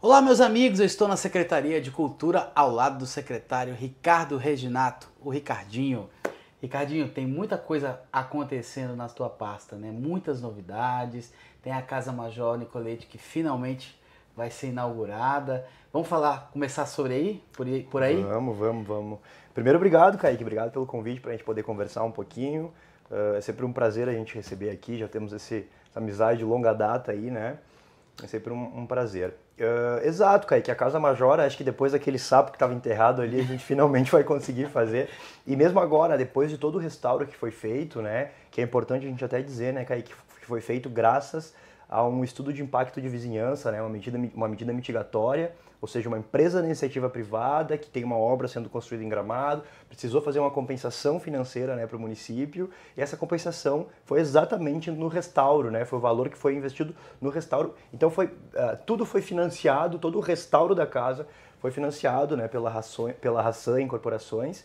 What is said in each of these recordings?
Olá, meus amigos, eu estou na Secretaria de Cultura ao lado do secretário Ricardo Reginato, o Ricardinho. Ricardinho, tem muita coisa acontecendo na tua pasta, né? Muitas novidades. Tem a Casa Major Nicolete que finalmente vai ser inaugurada. Vamos falar, começar sobre aí, por aí? Por aí? Vamos, vamos, vamos. Primeiro, obrigado, Kaique, obrigado pelo convite para a gente poder conversar um pouquinho. Ah, é sempre um prazer a gente receber aqui, já temos esse, essa amizade de longa data aí, né? É sempre um, um prazer. Uh, exato, Kaique. A Casa Majora, acho que depois daquele sapo que estava enterrado ali, a gente finalmente vai conseguir fazer. E mesmo agora, depois de todo o restauro que foi feito, né? Que é importante a gente até dizer, né, Kaique, que foi feito graças a um estudo de impacto de vizinhança, né, uma, medida, uma medida mitigatória ou seja, uma empresa de iniciativa privada que tem uma obra sendo construída em Gramado, precisou fazer uma compensação financeira né, para o município, e essa compensação foi exatamente no restauro, né, foi o valor que foi investido no restauro. Então foi, uh, tudo foi financiado, todo o restauro da casa foi financiado né, pela, Ração pela Raçã Incorporações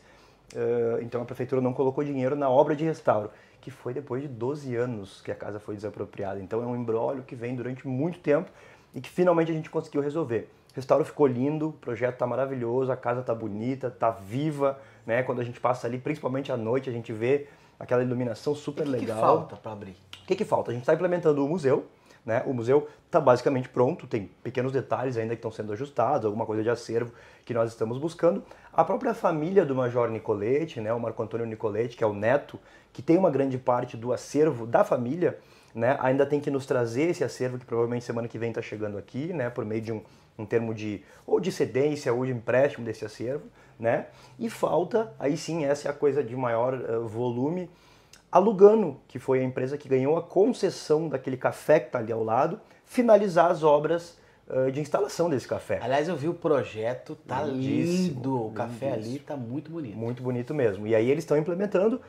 corporações, uh, então a prefeitura não colocou dinheiro na obra de restauro que foi depois de 12 anos que a casa foi desapropriada. Então é um embrólio que vem durante muito tempo e que finalmente a gente conseguiu resolver restauro ficou lindo, o projeto tá maravilhoso, a casa tá bonita, tá viva, né? Quando a gente passa ali, principalmente à noite, a gente vê aquela iluminação super e que legal. O que falta para abrir? O que, que falta? A gente está implementando o museu, né? O museu está basicamente pronto, tem pequenos detalhes ainda que estão sendo ajustados, alguma coisa de acervo que nós estamos buscando. A própria família do Major Nicoletti, né? o Marco Antônio Nicoletti, que é o neto, que tem uma grande parte do acervo da família, né? ainda tem que nos trazer esse acervo que provavelmente semana que vem está chegando aqui, né? por meio de um, em termos de ou de cedência ou de empréstimo desse acervo, né? E falta, aí sim, essa é a coisa de maior uh, volume, Alugano que foi a empresa que ganhou a concessão daquele café que está ali ao lado, finalizar as obras uh, de instalação desse café. Aliás, eu vi o projeto, tá Lindíssimo, lindo, o café lindíssimo. ali tá muito bonito. Muito bonito mesmo. E aí eles estão implementando,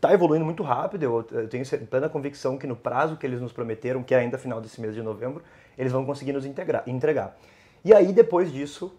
tá evoluindo muito rápido. Eu, eu tenho plena convicção que no prazo que eles nos prometeram, que é ainda final desse mês de novembro, eles vão conseguir nos integrar, entregar. E aí, depois disso,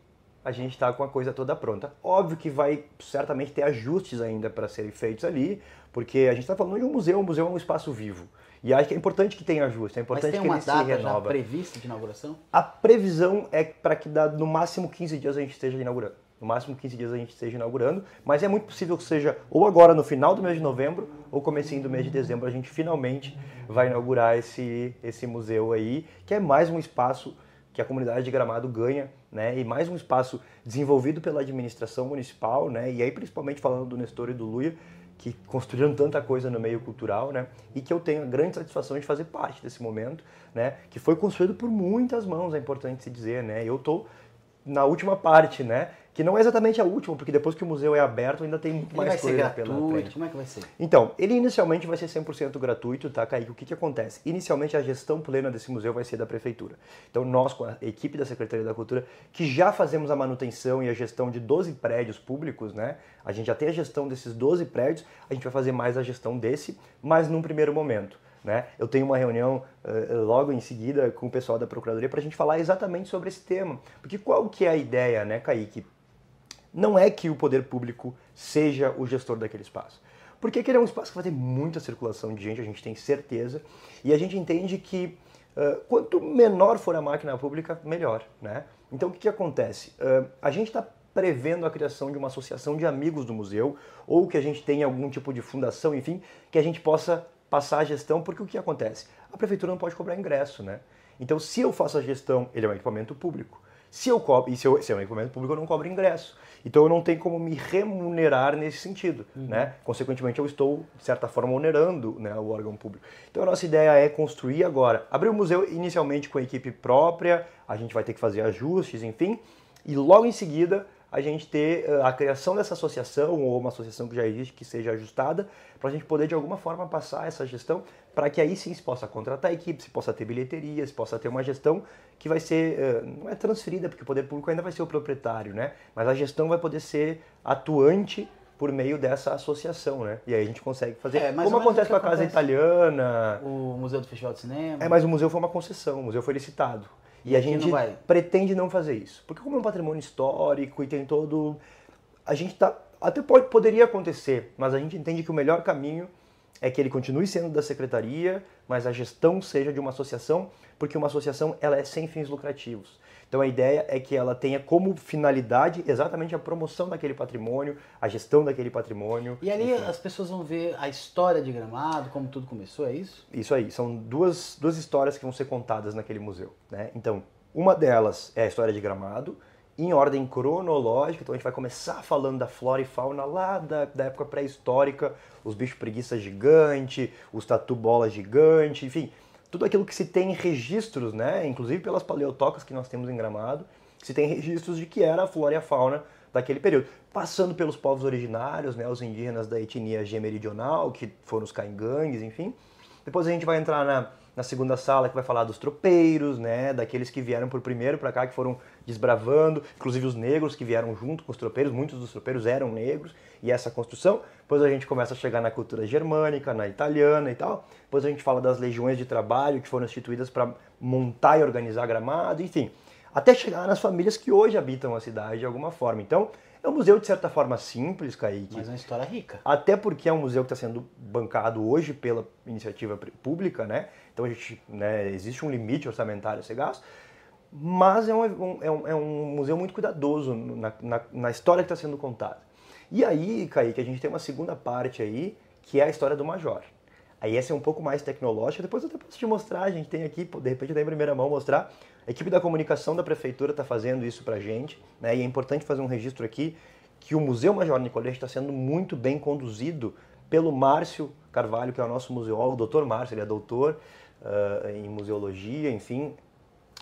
a gente está com a coisa toda pronta. Óbvio que vai certamente ter ajustes ainda para serem feitos ali, porque a gente está falando de um museu, um museu é um espaço vivo. E acho que é importante que tenha ajuste, é importante que ele se renova. Mas tem uma data prevista de inauguração? A previsão é para que no máximo 15 dias a gente esteja inaugurando. No máximo 15 dias a gente esteja inaugurando, mas é muito possível que seja ou agora no final do mês de novembro ou comecinho do mês de dezembro a gente finalmente vai inaugurar esse, esse museu aí, que é mais um espaço que a comunidade de Gramado ganha, né? E mais um espaço desenvolvido pela administração municipal, né? E aí principalmente falando do Nestor e do Luia, que construíram tanta coisa no meio cultural, né? E que eu tenho a grande satisfação de fazer parte desse momento, né? Que foi construído por muitas mãos, é importante se dizer, né? Eu tô na última parte, né? que não é exatamente a última, porque depois que o museu é aberto ainda tem muito mais vai coisa ser gratuito, pela Como é que vai ser? Então, ele inicialmente vai ser 100% gratuito, tá, Kaique? O que, que acontece? Inicialmente a gestão plena desse museu vai ser da prefeitura. Então, nós, com a equipe da Secretaria da Cultura, que já fazemos a manutenção e a gestão de 12 prédios públicos, né? A gente já tem a gestão desses 12 prédios, a gente vai fazer mais a gestão desse, mas num primeiro momento. Né? Eu tenho uma reunião uh, logo em seguida com o pessoal da Procuradoria para a gente falar exatamente sobre esse tema. Porque qual que é a ideia, né, Kaique? não é que o poder público seja o gestor daquele espaço. Porque aquele é um espaço que vai ter muita circulação de gente, a gente tem certeza, e a gente entende que uh, quanto menor for a máquina pública, melhor. Né? Então o que, que acontece? Uh, a gente está prevendo a criação de uma associação de amigos do museu, ou que a gente tenha algum tipo de fundação, enfim, que a gente possa passar a gestão, porque o que acontece? A prefeitura não pode cobrar ingresso, né? Então, se eu faço a gestão, ele é um equipamento público. Se eu cobro, e se, eu, se é um equipamento público, eu não cobro ingresso. Então eu não tenho como me remunerar nesse sentido, uhum. né? Consequentemente eu estou de certa forma onerando, né, o órgão público. Então a nossa ideia é construir agora, abrir o museu inicialmente com a equipe própria, a gente vai ter que fazer ajustes, enfim, e logo em seguida a gente ter eh, a criação dessa associação ou uma associação que já existe que seja ajustada para a gente poder de alguma forma passar essa gestão para que aí sim se possa contratar equipes, equipe, se possa ter bilheteria, se possa ter uma gestão que vai ser, eh, não é transferida, porque o poder público ainda vai ser o proprietário, né? Mas a gestão vai poder ser atuante por meio dessa associação, né? E aí a gente consegue fazer, é, como acontece com a Casa Italiana... O Museu do Festival de Cinema... É, mas o museu foi uma concessão, o museu foi licitado. E a gente não pretende não fazer isso. Porque como é um patrimônio histórico e tem todo... A gente tá... Até pode, poderia acontecer, mas a gente entende que o melhor caminho é que ele continue sendo da secretaria, mas a gestão seja de uma associação, porque uma associação ela é sem fins lucrativos. Então a ideia é que ela tenha como finalidade exatamente a promoção daquele patrimônio, a gestão daquele patrimônio. E ali enfim. as pessoas vão ver a história de Gramado, como tudo começou, é isso? Isso aí, são duas, duas histórias que vão ser contadas naquele museu. Né? Então, uma delas é a história de Gramado, em ordem cronológica, então a gente vai começar falando da flora e fauna lá da, da época pré-histórica, os bichos preguiça gigante, os tatu bola gigante, enfim, tudo aquilo que se tem registros, né, inclusive pelas paleotocas que nós temos em Gramado, se tem registros de que era a flora e a fauna daquele período, passando pelos povos originários, né, os indígenas da etnia G meridional, que foram os caingangues, enfim. Depois a gente vai entrar na na segunda sala que vai falar dos tropeiros, né, daqueles que vieram por primeiro para cá, que foram desbravando, inclusive os negros que vieram junto com os tropeiros, muitos dos tropeiros eram negros, e essa construção. Depois a gente começa a chegar na cultura germânica, na italiana e tal. Depois a gente fala das legiões de trabalho que foram instituídas para montar e organizar gramado, enfim, até chegar nas famílias que hoje habitam a cidade de alguma forma. Então, é um museu, de certa forma, simples, Kaique. Mas é uma história rica. Até porque é um museu que está sendo bancado hoje pela iniciativa pública, né? Então a gente, né, existe um limite orçamentário a esse gasto. Mas é, é um, é um, é um museu muito cuidadoso na, na, na história que está sendo contada. E aí, Kaique, a gente tem uma segunda parte aí, que é a história do Major. Aí essa é um pouco mais tecnológica. Depois eu até posso te mostrar, a gente tem aqui, de repente até em primeira mão mostrar. A equipe da comunicação da prefeitura está fazendo isso para a gente, né? E é importante fazer um registro aqui que o Museu Major Nicolete está sendo muito bem conduzido pelo Márcio Carvalho, que é o nosso museólogo, doutor Márcio, ele é doutor uh, em museologia, enfim.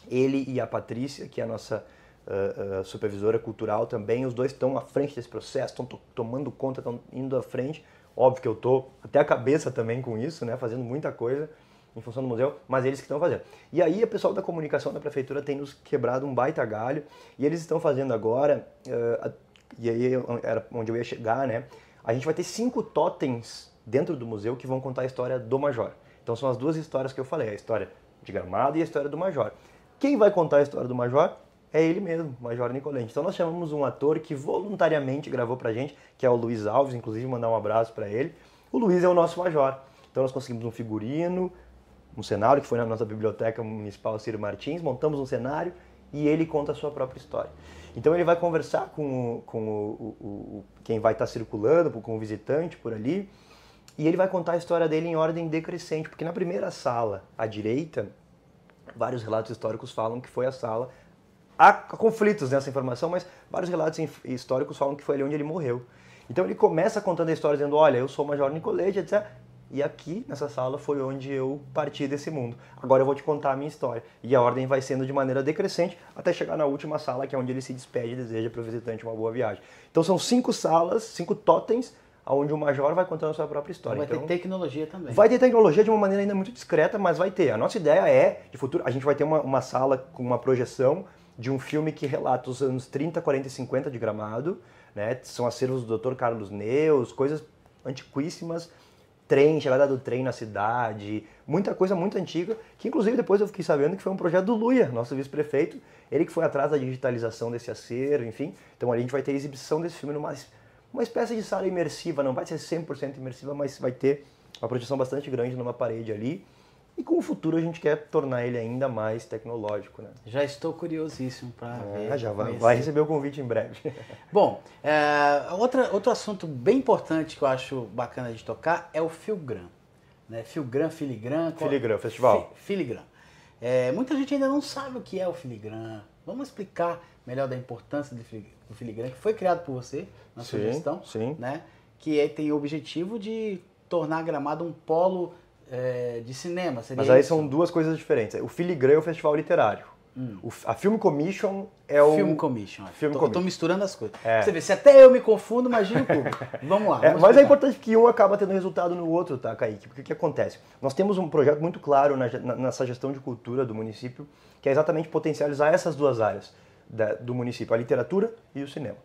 Ele e a Patrícia, que é a nossa uh, uh, supervisora cultural também, os dois estão à frente desse processo, estão tomando conta, estão indo à frente Óbvio que eu tô até a cabeça também com isso, né? Fazendo muita coisa em função do museu, mas eles que estão fazendo. E aí, o pessoal da comunicação da prefeitura tem nos quebrado um baita galho e eles estão fazendo agora, uh, e aí é era onde eu ia chegar, né? A gente vai ter cinco totens dentro do museu que vão contar a história do Major. Então são as duas histórias que eu falei, a história de Gramado e a história do Major. Quem vai contar a história do Major? é ele mesmo, Major Nicolente. Então nós chamamos um ator que voluntariamente gravou pra gente, que é o Luiz Alves, inclusive mandar um abraço para ele. O Luiz é o nosso Major. Então nós conseguimos um figurino, um cenário que foi na nossa biblioteca municipal Ciro Martins, montamos um cenário e ele conta a sua própria história. Então ele vai conversar com, o, com o, o, o quem vai estar tá circulando, com o visitante por ali, e ele vai contar a história dele em ordem decrescente, porque na primeira sala, à direita, vários relatos históricos falam que foi a sala Há conflitos nessa informação, mas vários relatos históricos falam que foi ali onde ele morreu. Então ele começa contando a história dizendo: Olha, eu sou o Major Nicolete, etc. E aqui, nessa sala, foi onde eu parti desse mundo. Agora eu vou te contar a minha história. E a ordem vai sendo de maneira decrescente até chegar na última sala, que é onde ele se despede e deseja para o visitante uma boa viagem. Então são cinco salas, cinco totens, onde o Major vai contando a sua própria história. Vai então, ter tecnologia também. Vai ter tecnologia de uma maneira ainda muito discreta, mas vai ter. A nossa ideia é, de futuro, a gente vai ter uma, uma sala com uma projeção de um filme que relata os anos 30, 40 e 50 de Gramado, né? São acervos do Dr. Carlos Neus, coisas antiquíssimas, trem, chegada do trem na cidade, muita coisa muito antiga, que inclusive depois eu fiquei sabendo que foi um projeto do Luia, nosso vice-prefeito, ele que foi atrás da digitalização desse acervo, enfim. Então ali a gente vai ter a exibição desse filme numa uma espécie de sala imersiva, não vai ser 100% imersiva, mas vai ter uma projeção bastante grande numa parede ali. E com o futuro a gente quer tornar ele ainda mais tecnológico, né? Já estou curiosíssimo para é, ver. Já vai, vai, receber o convite em breve. Bom, é, outra, outro assunto bem importante que eu acho bacana de tocar é o Filgram. Né? Filgram, Filigram... Filigram, qual... festival. Fi, filigram. É, muita gente ainda não sabe o que é o Filigram. Vamos explicar melhor da importância do Filigram, que foi criado por você, na sim, sim. Né? que é, tem o objetivo de tornar a Gramado um polo é, de cinema. Mas aí isso? são duas coisas diferentes. O Filigrã é o festival literário. Hum. a Film Commission é o. Film Commission. É. Film tô, Commission. tô misturando as coisas. É. Você vê, se até eu me confundo, imagina o público. Vamos lá. É, vamos mas é explicar. é importante que um acaba tendo resultado no outro, tá, Kaique? Porque o que acontece? Nós temos um projeto muito claro na, na, nessa gestão de cultura do município, que é exatamente potencializar essas duas áreas da, do município, a literatura e o cinema.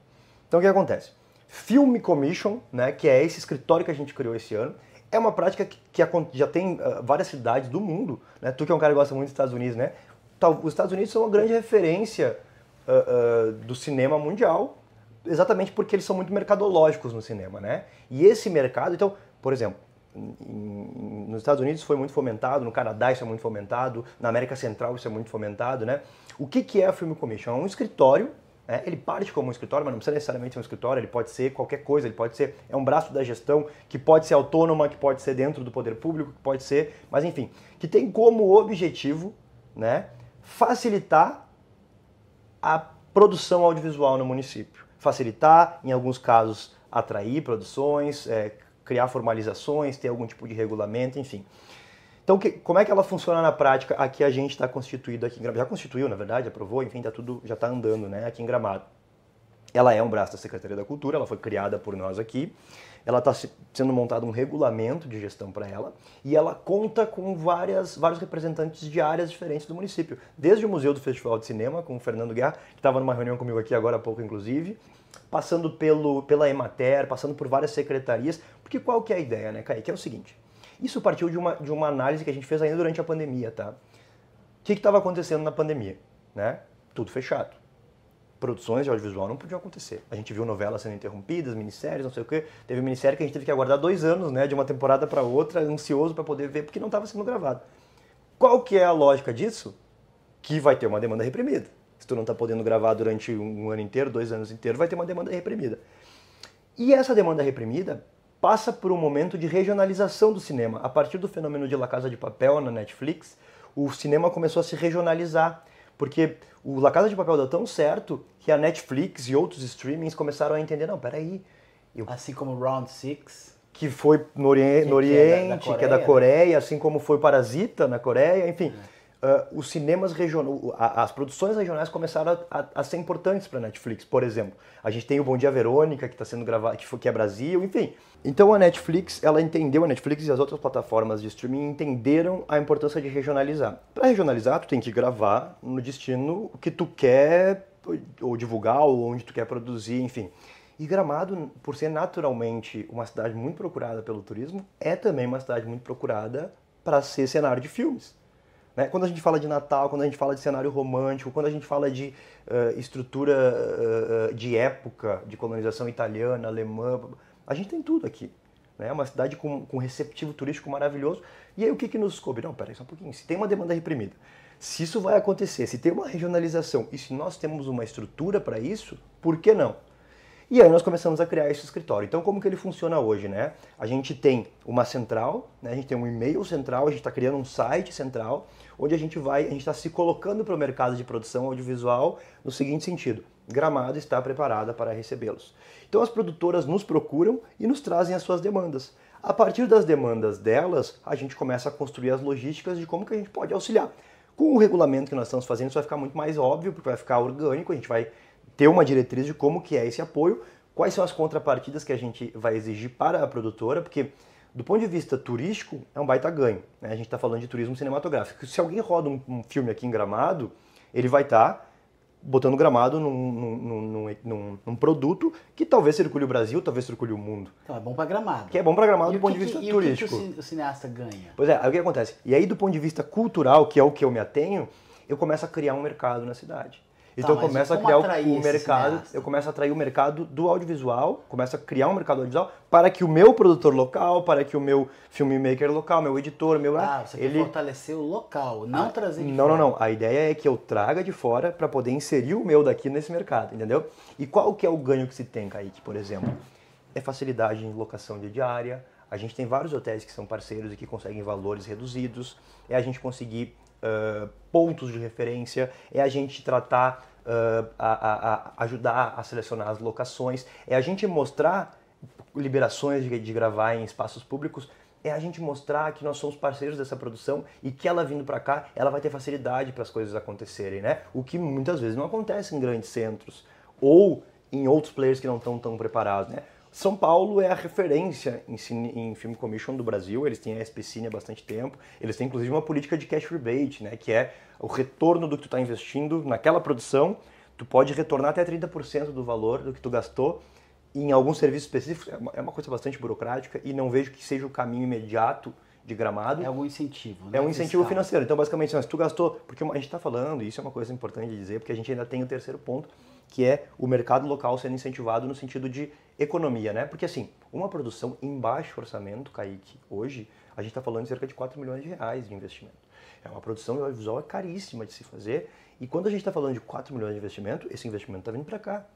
Então o que acontece? Film Commission, né, que é esse escritório que a gente criou esse ano, é uma prática que, que já tem uh, várias cidades do mundo. Né? Tu que é um cara que gosta muito dos Estados Unidos, né? Tal, os Estados Unidos são uma grande referência uh, uh, do cinema mundial, exatamente porque eles são muito mercadológicos no cinema, né? E esse mercado, então, por exemplo, nos Estados Unidos foi muito fomentado, no Canadá isso é muito fomentado, na América Central isso é muito fomentado, né? O que, que é a Film Commission? É um escritório é, ele parte como um escritório, mas não precisa necessariamente ser um escritório, ele pode ser qualquer coisa, ele pode ser é um braço da gestão que pode ser autônoma, que pode ser dentro do poder público, que pode ser, mas enfim, que tem como objetivo, né, facilitar a produção audiovisual no município, facilitar, em alguns casos, atrair produções, é, criar formalizações, ter algum tipo de regulamento, enfim. Então, que, como é que ela funciona na prática? Aqui a gente está constituído aqui em Gramado. Já constituiu, na verdade, aprovou, enfim, tá tudo, já está andando né, aqui em Gramado. Ela é um braço da Secretaria da Cultura, ela foi criada por nós aqui. Ela está sendo montado um regulamento de gestão para ela e ela conta com várias, vários representantes de áreas diferentes do município. Desde o Museu do Festival de Cinema, com o Fernando Guerra, que estava numa reunião comigo aqui agora há pouco, inclusive, passando pelo, pela Emater, passando por várias secretarias. Porque qual que é a ideia, né, Kaique? É o seguinte, isso partiu de uma, de uma análise que a gente fez ainda durante a pandemia, tá? O que estava acontecendo na pandemia? Né? Tudo fechado. Produções de audiovisual não podiam acontecer. A gente viu novelas sendo interrompidas, minisséries, não sei o quê. Teve um minissérie que a gente teve que aguardar dois anos, né? De uma temporada para outra, ansioso para poder ver, porque não estava sendo gravado. Qual que é a lógica disso? Que vai ter uma demanda reprimida. Se tu não está podendo gravar durante um ano inteiro, dois anos inteiro, vai ter uma demanda reprimida. E essa demanda reprimida passa por um momento de regionalização do cinema. A partir do fenômeno de La Casa de Papel na Netflix, o cinema começou a se regionalizar, porque o La Casa de Papel deu tão certo que a Netflix e outros streamings começaram a entender, não, peraí... Eu... Assim como Round Six que foi no, Oriente, que, que, é, da, da Coreia, que é da Coreia né? assim como foi Parasita na Coreia, enfim... É Uh, os cinemas regionais, as produções regionais começaram a, a, a ser importantes para a Netflix, por exemplo. A gente tem o Bom Dia Verônica, que está sendo gravado, que, foi, que é Brasil, enfim. Então a Netflix, ela entendeu, a Netflix e as outras plataformas de streaming entenderam a importância de regionalizar. Para regionalizar, tu tem que gravar no destino que tu quer ou divulgar, ou onde tu quer produzir, enfim. E Gramado, por ser naturalmente uma cidade muito procurada pelo turismo, é também uma cidade muito procurada para ser cenário de filmes. Né? Quando a gente fala de Natal, quando a gente fala de cenário romântico, quando a gente fala de uh, estrutura uh, de época, de colonização italiana, alemã, a gente tem tudo aqui. É né? uma cidade com, com receptivo turístico maravilhoso. E aí o que, que nos coube? Não, peraí só um pouquinho. Se tem uma demanda reprimida, se isso vai acontecer, se tem uma regionalização e se nós temos uma estrutura para isso, por que não? E aí nós começamos a criar esse escritório. Então, como que ele funciona hoje, né? A gente tem uma central, né? a gente tem um e-mail central, a gente está criando um site central, onde a gente vai, a gente está se colocando para o mercado de produção audiovisual no seguinte sentido. Gramado está preparada para recebê-los. Então as produtoras nos procuram e nos trazem as suas demandas. A partir das demandas delas, a gente começa a construir as logísticas de como que a gente pode auxiliar. Com o regulamento que nós estamos fazendo, isso vai ficar muito mais óbvio, porque vai ficar orgânico, a gente vai ter uma diretriz de como que é esse apoio, quais são as contrapartidas que a gente vai exigir para a produtora, porque do ponto de vista turístico é um baita ganho. Né? A gente está falando de turismo cinematográfico. Se alguém roda um, um filme aqui em Gramado, ele vai estar tá botando Gramado num, num, num, num, produto que talvez circule o Brasil, talvez circule o mundo. Então é bom para Gramado. Que é bom para Gramado e do ponto que, de vista e turístico. o que, que o cineasta ganha? Pois é, aí o que acontece? E aí do ponto de vista cultural, que é o que eu me atenho, eu começo a criar um mercado na cidade. Então tá, eu começo a criar o, o mercado, eu começo a atrair o mercado do audiovisual, começo a criar um mercado audiovisual para que o meu produtor local, para que o meu filmmaker local, meu editor, meu ah, você ele quer fortalecer o local, não ah, trazer de Não, fora. não, não. A ideia é que eu traga de fora para poder inserir o meu daqui nesse mercado, entendeu? E qual que é o ganho que se tem, Kaique, por exemplo? É facilidade em locação de diária, a gente tem vários hotéis que são parceiros e que conseguem valores reduzidos, é a gente conseguir ah, pontos de referência, é a gente tratar, uh, a, a, a ajudar a selecionar as locações, é a gente mostrar liberações de, de gravar em espaços públicos é a gente mostrar que nós somos parceiros dessa produção e que ela vindo para cá, ela vai ter facilidade para as coisas acontecerem, né? O que muitas vezes não acontece em grandes centros ou em outros players que não estão tão preparados, né? São Paulo é a referência em, cine, em film commission do Brasil, eles têm a SP há bastante tempo, eles têm inclusive uma política de cash rebate, né, que é o retorno do que tu está investindo naquela produção, tu pode retornar até 30% do valor do que tu gastou em alguns serviços específicos, é, é uma coisa bastante burocrática e não vejo que seja o caminho imediato de gramado. É um incentivo, né? É um incentivo financeiro. Então, basicamente, assim, se tu gastou, porque a gente está falando, e isso é uma coisa importante de dizer, porque a gente ainda tem o terceiro ponto, que é o mercado local sendo incentivado no sentido de economia, né? Porque assim, uma produção em baixo orçamento, Kaique, hoje, a gente está falando de cerca de 4 milhões de reais de investimento. É uma produção audiovisual é caríssima de se fazer, e quando a gente está falando de 4 milhões de investimento, esse investimento está vindo para cá.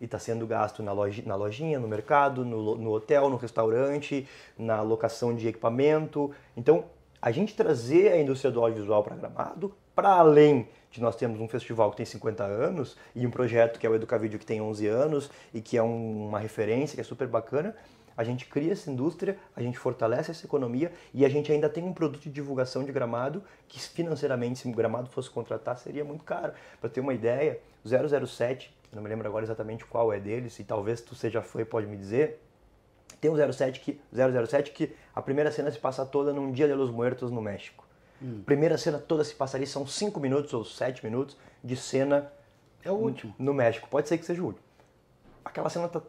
E está sendo gasto na, loja, na lojinha, no mercado, no, no hotel, no restaurante, na locação de equipamento. Então, a gente trazer a indústria do audiovisual para Gramado, para além de nós temos um festival que tem 50 anos e um projeto que é o Educavídeo que tem 11 anos e que é um, uma referência, que é super bacana, a gente cria essa indústria, a gente fortalece essa economia e a gente ainda tem um produto de divulgação de gramado que financeiramente, se o gramado fosse contratar, seria muito caro. Para ter uma ideia, 007, não me lembro agora exatamente qual é deles, e talvez tu seja foi pode me dizer, tem um 07 que, 007 que a primeira cena se passa toda num dia de Los Muertos no México. Hum. Primeira cena toda se passaria, são 5 minutos ou 7 minutos de cena. É o último. No México, pode ser que seja o último. Aquela cena tá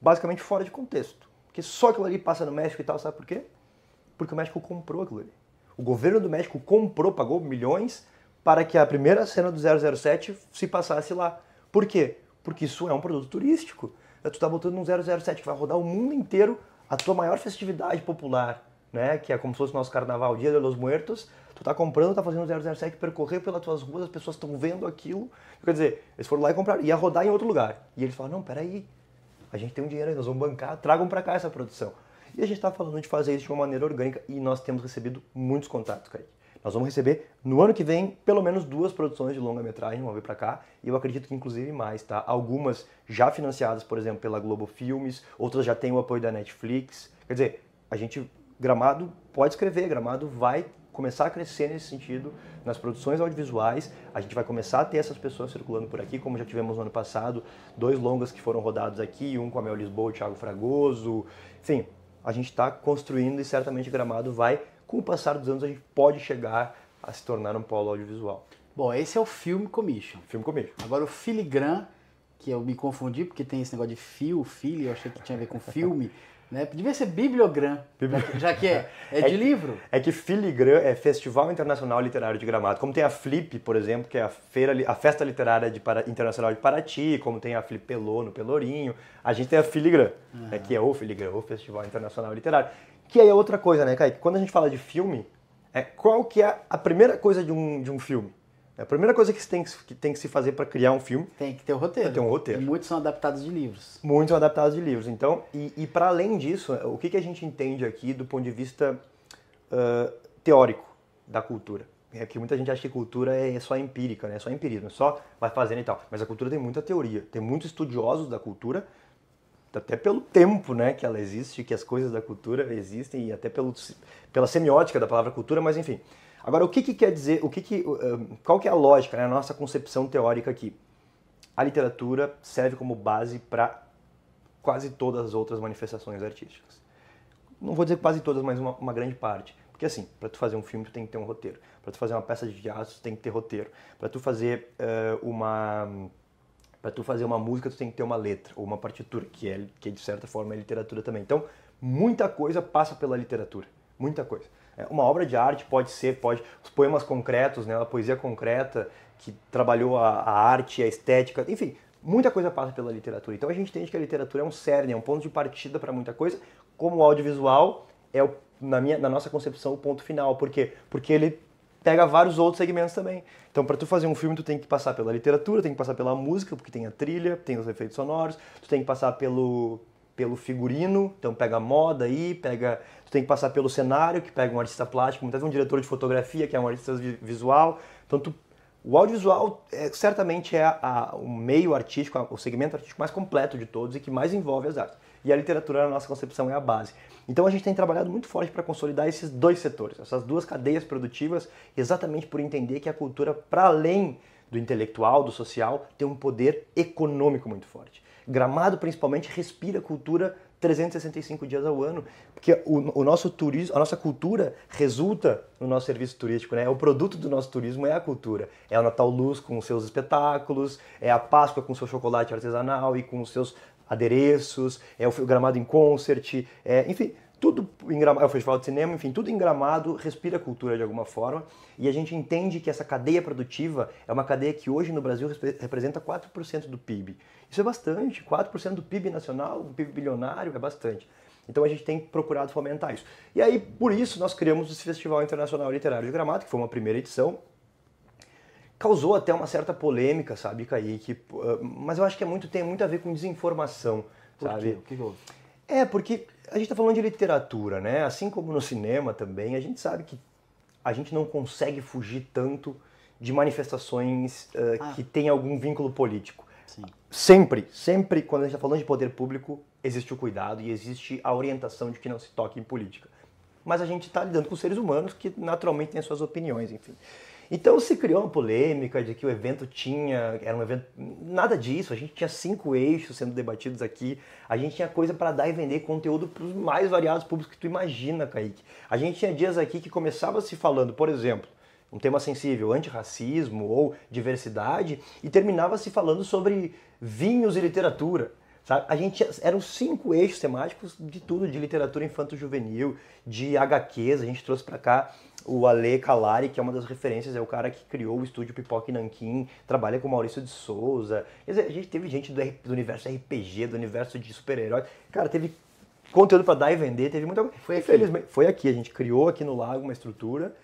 basicamente fora de contexto. Porque só aquilo ali passa no México e tal, sabe por quê? Porque o México comprou aquilo ali. O governo do México comprou, pagou milhões para que a primeira cena do 007 se passasse lá. Por quê? Porque isso é um produto turístico. Tu tá botando um 007 que vai rodar o mundo inteiro, a tua maior festividade popular né? Que é como se fosse o nosso carnaval, Dia de los Muertos. Tu tá comprando, tá fazendo 007 percorrer pelas tuas ruas, as pessoas estão vendo aquilo. Quer dizer, eles foram lá e compraram, ia rodar em outro lugar. E eles falam: não, peraí, a gente tem um dinheiro aí, nós vamos bancar, tragam para cá essa produção. E a gente está falando de fazer isso de uma maneira orgânica e nós temos recebido muitos contatos, Kaique. Nós vamos receber no ano que vem pelo menos duas produções de longa-metragem, vão vir para cá, e eu acredito que inclusive mais, tá? Algumas já financiadas, por exemplo, pela Globo Filmes, outras já têm o apoio da Netflix. Quer dizer, a gente Gramado pode escrever, Gramado vai começar a crescer nesse sentido nas produções audiovisuais. A gente vai começar a ter essas pessoas circulando por aqui, como já tivemos no ano passado, dois longas que foram rodados aqui, um com a Mel Lisboa e o Thiago Fragoso. Enfim, a gente está construindo e certamente Gramado vai, com o passar dos anos, a gente pode chegar a se tornar um polo audiovisual. Bom, esse é o Filme Commission. Filme Commission. Agora o Filigran, que eu me confundi porque tem esse negócio de fio, filho, eu achei que tinha a ver com filme. Né? Devia ser bibliogram, Bibliogrã. já que é, é, é de que, livro. É que Filigrã é Festival Internacional Literário de Gramado. Como tem a Flip, por exemplo, que é a, feira, a Festa Literária de Para, Internacional de Paraty, como tem a Flip Pelô no Pelourinho, a gente tem a Filigrã, uhum. né? que é o Filigrã, o Festival Internacional Literário. Que aí é outra coisa, né, Kaique? Quando a gente fala de filme, é, qual que é a primeira coisa de um, de um filme? É a primeira coisa que, tem, que, que tem que se fazer para criar um filme. Tem que ter um roteiro. Tem um roteiro. E muitos são adaptados de livros. Muitos são adaptados de livros. Então, e, e para além disso, o que, que a gente entende aqui do ponto de vista uh, teórico da cultura? É que muita gente acha que cultura é, é só empírica, né? É só empirismo, é só vai fazendo e tal. Mas a cultura tem muita teoria. Tem muitos estudiosos da cultura, até pelo tempo né, que ela existe, que as coisas da cultura existem, e até pelo, pela semiótica da palavra cultura, mas enfim. Agora, o que, que quer dizer, o que que, eh, qual que é a lógica, né, a nossa concepção teórica aqui? A literatura serve como base para quase todas as outras manifestações artísticas. Não vou dizer quase todas, mas uma, uma grande parte. Porque assim, para tu fazer um filme, tu tem que ter um roteiro. Para tu fazer uma peça de teatro, tu tem que ter roteiro. Para tu fazer uh, uma para tu fazer uma música, tu tem que ter uma letra ou uma partitura, que é que de certa forma é literatura também. Então, muita coisa passa pela literatura, muita coisa. É, uma obra de arte pode ser, pode os poemas concretos, né, a poesia concreta que trabalhou a, a arte, a estética, enfim, muita coisa passa pela literatura. Então a gente entende que a literatura é um cerne, é um ponto de partida para muita coisa, como o audiovisual é, o, na, minha, na nossa concepção, o ponto final. Por quê? Porque ele pega vários outros segmentos também. Então, para tu fazer um filme, tu tem que passar pela literatura, tem que passar pela música, porque tem a trilha, tem os efeitos sonoros, tu tem que passar pelo pelo figurino, então pega moda aí, pega, tu tem que passar pelo cenário, que pega um artista plástico, muitas vezes um diretor de fotografia, que é um artista visual. Então tu, o audiovisual é, certamente é a, o meio artístico, a, o segmento artístico mais completo de todos e que mais envolve as artes. E a literatura, na nossa concepção, é a base. Então a gente tem trabalhado muito forte para consolidar esses dois setores, essas duas cadeias produtivas, exatamente por entender que a cultura, para além do intelectual, do social, tem um poder econômico muito forte. Gramado, principalmente, respira cultura 365 dias ao ano, porque o, o nosso turismo, a nossa cultura resulta no nosso serviço turístico, né? É o produto do nosso turismo é a cultura. É o Natal Luz com seus espetáculos, é a Páscoa com seu chocolate artesanal e com seus adereços, é o Gramado em Concert, é, enfim, tudo em Gramado, é o festival de cinema, enfim, tudo em Gramado respira cultura de alguma forma, e a gente entende que essa cadeia produtiva é uma cadeia que hoje no Brasil representa 4% do PIB. Isso é bastante, 4% do PIB nacional, do PIB bilionário, é bastante. Então a gente tem procurado fomentar isso. E aí, por isso, nós criamos esse Festival Internacional Literário de Gramado, que foi uma primeira edição, causou até uma certa polêmica, sabe, Kaique? Ah, mas eu acho que é muito, tem muito a ver com desinformação, Por sabe? Quê? O que houve? É, porque a gente está falando de literatura, né? Assim como no cinema também, a gente sabe que a gente não consegue fugir tanto de manifestações uh, ah. que têm algum vínculo político. Sim. Sempre, sempre quando a gente está falando de poder público, existe o cuidado e existe a orientação de que não se toque em política. Mas a gente está lidando com seres humanos que naturalmente têm suas opiniões, enfim. Então se criou uma polêmica de que o evento tinha, era um evento, nada disso, a gente tinha cinco eixos sendo debatidos aqui, a gente tinha coisa para dar e vender conteúdo para os mais variados públicos que tu imagina, Kaique. A gente tinha dias aqui que começava se falando, por exemplo, um tema sensível, antirracismo ou diversidade, e terminava se falando sobre vinhos e literatura. Sabe? A gente eram cinco eixos temáticos de tudo, de literatura infanto-juvenil, de HQs, a gente trouxe para cá o Ale Calari, que é uma das referências, é o cara que criou o estúdio Pipoque Nankin, trabalha com o Maurício de Souza. Quer dizer, a gente teve gente do, do universo RPG, do universo de super-herói. Cara, teve conteúdo para dar e vender, teve muita coisa. Foi Infelizmente, aqui. foi aqui, a gente criou aqui no lago uma estrutura.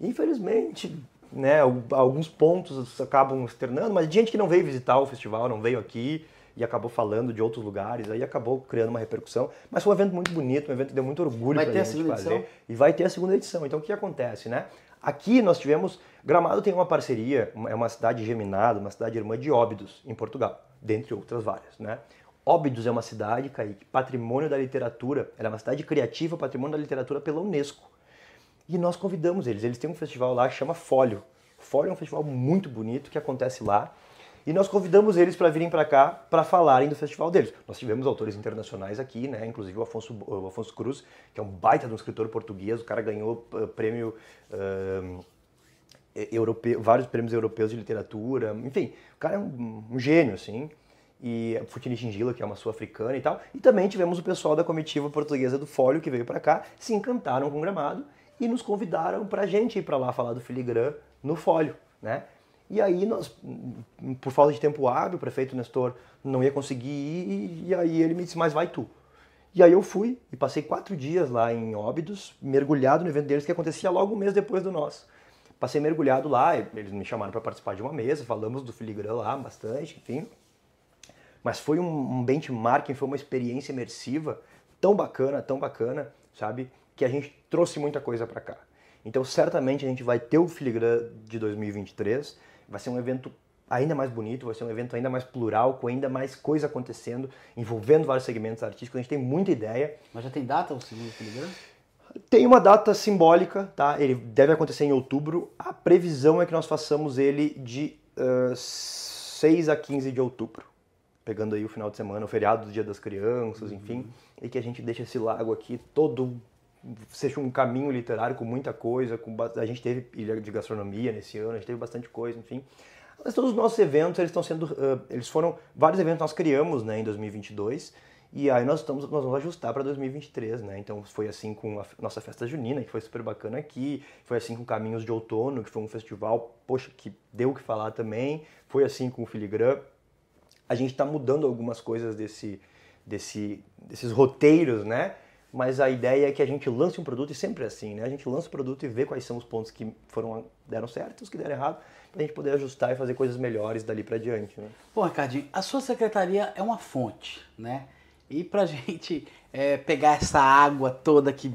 Infelizmente, né, alguns pontos acabam externando, mas gente que não veio visitar o festival, não veio aqui e acabou falando de outros lugares, aí acabou criando uma repercussão. Mas foi um evento muito bonito, um evento que deu muito orgulho para a gente segunda fazer. Edição? E vai ter a segunda edição. Então o que acontece, né? Aqui nós tivemos. Gramado tem uma parceria, é uma cidade geminada, uma cidade irmã de Óbidos, em Portugal, dentre outras várias, né? Óbidos é uma cidade, Kaique, patrimônio da literatura, ela é uma cidade criativa, patrimônio da literatura pela Unesco. E nós convidamos eles, eles têm um festival lá que chama Fólio. Fólio é um festival muito bonito que acontece lá e nós convidamos eles para virem para cá para falarem do festival deles. Nós tivemos autores internacionais aqui, né? inclusive o Afonso, o Afonso Cruz, que é um baita de um escritor português, o cara ganhou eh, prêmio. Uh, eh, europeu, vários prêmios europeus de literatura, enfim, o cara é um, um gênio, assim e a Futini Gingila, que é uma sul-africana e tal. E também tivemos o pessoal da comitiva portuguesa do Fólio, que veio para cá, se encantaram com o gramado e nos convidaram para a gente ir para lá falar do Filigrã no Fólio, né? E aí, nós, por falta de tempo hábil, o prefeito Nestor não ia conseguir ir, e aí ele me disse, mas vai tu. E aí eu fui e passei quatro dias lá em Óbidos, mergulhado no evento deles, que acontecia logo um mês depois do nosso. Passei mergulhado lá, eles me chamaram para participar de uma mesa, falamos do filigrã lá bastante, enfim. Mas foi um benchmarking, foi uma experiência imersiva tão bacana, tão bacana, sabe? Que a gente trouxe muita coisa para cá. Então, certamente a gente vai ter o filigrã de 2023 Vai ser um evento ainda mais bonito, vai ser um evento ainda mais plural, com ainda mais coisa acontecendo, envolvendo vários segmentos artísticos. A gente tem muita ideia. Mas já tem data o segundo Filigrana? Tem uma data simbólica, tá? Ele deve acontecer em outubro. A previsão é que nós façamos ele de uh, 6 a 15 de outubro. Pegando aí o final de semana, o feriado do Dia das Crianças, uhum. enfim. E que a gente deixa esse lago aqui todo seja um caminho literário com muita coisa, com a gente teve ilha de gastronomia nesse ano, a gente teve bastante coisa, enfim. Mas todos os nossos eventos, eles estão sendo, uh, eles foram vários eventos nós criamos, né, em 2022. E aí nós estamos nós vamos ajustar para 2023, né? Então foi assim com a nossa festa junina, que foi super bacana aqui, foi assim com Caminhos de Outono, que foi um festival, poxa, que deu o que falar também. Foi assim com o Filigrã. A gente está mudando algumas coisas desse desse desses roteiros, né? mas a ideia é que a gente lance um produto e sempre é assim, né? A gente lança o produto e vê quais são os pontos que foram deram certo, os que deram errado, para a gente poder ajustar e fazer coisas melhores dali para diante, né? Bom, Ricardinho, a sua secretaria é uma fonte, né? E para a gente é, pegar essa água toda que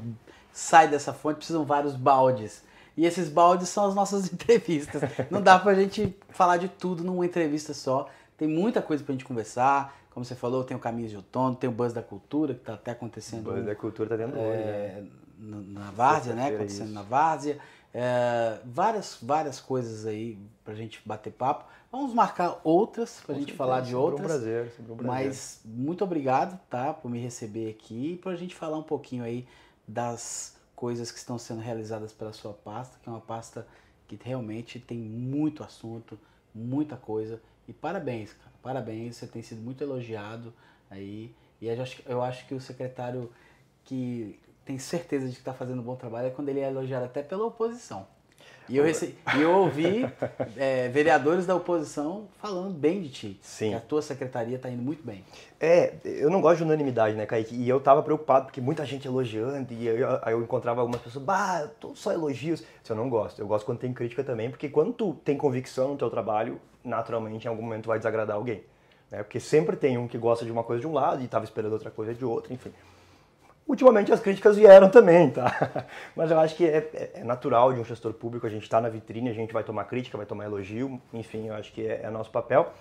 sai dessa fonte, precisam vários baldes. E esses baldes são as nossas entrevistas. Não dá para a gente falar de tudo numa entrevista só. Tem muita coisa para a gente conversar, como você falou, tem o Caminhos de Outono, tem o Buzz da Cultura, que está até acontecendo. O Buzz da Cultura está tendo né? é, né? Na Várzea, né? É acontecendo isso. na Várzea. É, várias, várias coisas aí para a gente bater papo. Vamos marcar outras para a gente falar de outras. Um prazer, sempre um prazer. Mas muito obrigado, tá? Por me receber aqui e para a gente falar um pouquinho aí das coisas que estão sendo realizadas pela sua pasta, que é uma pasta que realmente tem muito assunto, muita coisa e parabéns, cara. Parabéns, você tem sido muito elogiado aí. E eu acho, eu acho que o secretário que tem certeza de que está fazendo um bom trabalho é quando ele é elogiado até pela oposição. E eu, eu ouvi é, vereadores da oposição falando bem de ti. Sim. Que a tua secretaria está indo muito bem. É, eu não gosto de unanimidade, né, Kaique? E eu estava preocupado porque muita gente elogiando e eu, eu, eu encontrava algumas pessoas, bah, tô só elogios. Isso eu não gosto. Eu gosto quando tem crítica também, porque quando tu tem convicção no teu trabalho, naturalmente em algum momento vai desagradar alguém. Né? Porque sempre tem um que gosta de uma coisa de um lado e estava esperando outra coisa de outro, enfim ultimamente as críticas vieram também, tá? Mas eu acho que é, é, é natural de um gestor público, a gente está na vitrine, a gente vai tomar crítica, vai tomar elogio, enfim, eu acho que é, é nosso papel.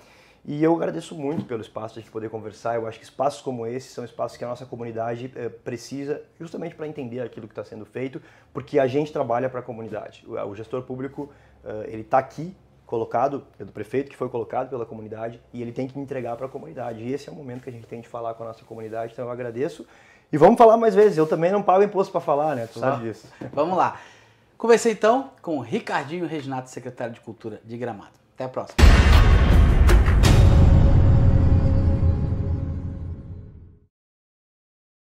E eu agradeço muito pelo espaço de a gente poder conversar. Eu acho que espaços como esse são espaços que a nossa comunidade é, precisa justamente para entender aquilo que está sendo feito, porque a gente trabalha para a comunidade. O, o, gestor público eh, ele está aqui colocado pelo é prefeito, que foi colocado pela comunidade, e ele tem que entregar para a comunidade. E esse é o momento que a gente tem de falar com a nossa comunidade, então eu agradeço. E vamos falar mais vezes, eu também não pago imposto para falar, né? Tu sabe disso. Vamos lá. Comecei então com o Ricardinho Reginato, secretário de Cultura de Gramado. Até a próxima.